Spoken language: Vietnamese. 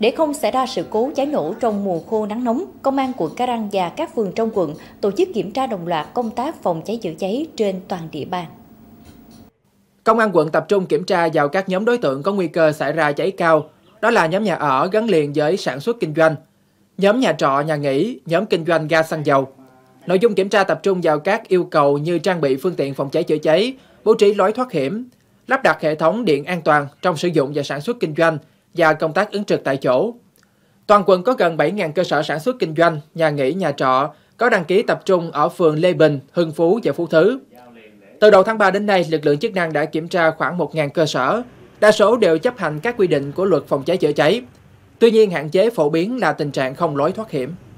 Để không xảy ra sự cố cháy nổ trong mùa khô nắng nóng, Công an quận Cà Răng và các phường trong quận tổ chức kiểm tra đồng loạt công tác phòng cháy chữa cháy trên toàn địa bàn. Công an quận tập trung kiểm tra vào các nhóm đối tượng có nguy cơ xảy ra cháy cao, đó là nhóm nhà ở gắn liền với sản xuất kinh doanh, nhóm nhà trọ, nhà nghỉ, nhóm kinh doanh ga xăng dầu. Nội dung kiểm tra tập trung vào các yêu cầu như trang bị phương tiện phòng cháy chữa cháy, bố trí lối thoát hiểm, lắp đặt hệ thống điện an toàn trong sử dụng và sản xuất kinh doanh, và công tác ứng trực tại chỗ. Toàn quận có gần 7.000 cơ sở sản xuất kinh doanh, nhà nghỉ, nhà trọ có đăng ký tập trung ở phường Lê Bình, Hưng Phú và Phú Thứ. Từ đầu tháng 3 đến nay, lực lượng chức năng đã kiểm tra khoảng 1.000 cơ sở, đa số đều chấp hành các quy định của luật phòng cháy chữa cháy. Tuy nhiên, hạn chế phổ biến là tình trạng không lối thoát hiểm.